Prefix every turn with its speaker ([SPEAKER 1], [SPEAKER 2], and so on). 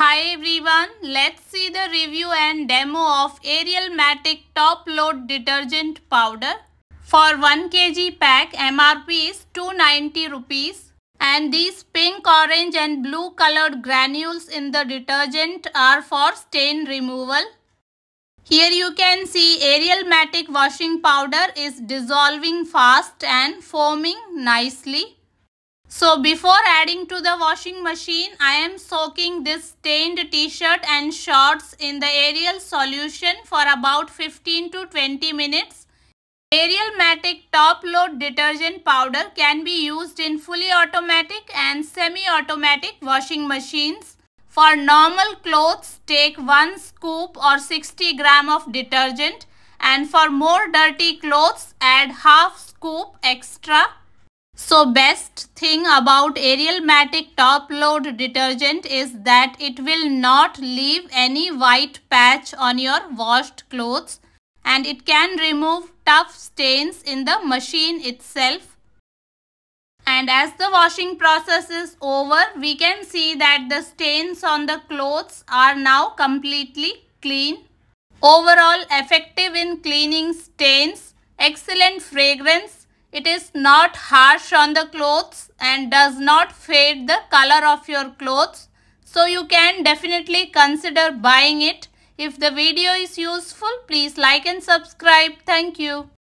[SPEAKER 1] Hi everyone, let's see the review and demo of Ariel Matic Top Load Detergent Powder. For 1 kg pack, MRP is 290 rupees. And these pink, orange and blue colored granules in the detergent are for stain removal. Here you can see Ariel Matic washing powder is dissolving fast and foaming nicely. So before adding to the washing machine, I am soaking this stained t-shirt and shorts in the aerial solution for about 15 to 20 minutes. Aerial Matic top load detergent powder can be used in fully automatic and semi-automatic washing machines. For normal clothes, take 1 scoop or 60 gram of detergent and for more dirty clothes, add half scoop extra. So best thing about Ariel top load detergent is that it will not leave any white patch on your washed clothes and it can remove tough stains in the machine itself. And as the washing process is over, we can see that the stains on the clothes are now completely clean. Overall effective in cleaning stains, excellent fragrance it is not harsh on the clothes and does not fade the color of your clothes. So you can definitely consider buying it. If the video is useful, please like and subscribe. Thank you.